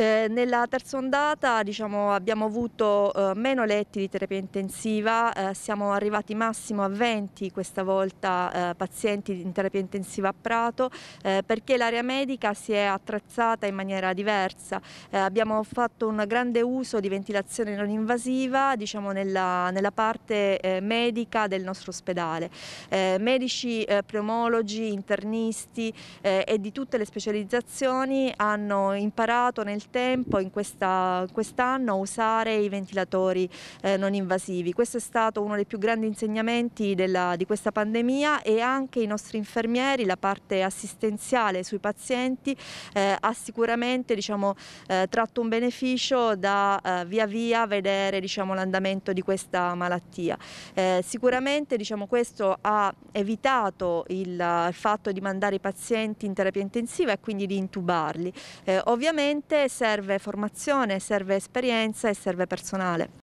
Eh, nella terza ondata diciamo, abbiamo avuto eh, meno letti di terapia intensiva, eh, siamo arrivati massimo a 20 questa volta eh, pazienti in terapia intensiva a Prato eh, perché l'area medica si è attrezzata in maniera diversa. Eh, abbiamo fatto un grande uso di ventilazione non invasiva diciamo, nella, nella, parte medica del nostro ospedale. medici, pneumologi, internisti e di tutte le specializzazioni hanno imparato nel tempo, in questa, quest'anno, usare i ventilatori eh, non invasivi. Questo è stato uno dei più grandi insegnamenti della, di questa pandemia e anche i nostri infermieri, la parte assistenziale sui pazienti, eh, ha sicuramente diciamo, eh, tratto un beneficio da eh, via via vedere diciamo, l'andamento di questa malattia. Eh, sicuramente diciamo, questo ha evitato il, il, fatto di mandare i pazienti in terapia intensiva e quindi di intubarli. Eh, ovviamente serve formazione, serve esperienza e serve personale.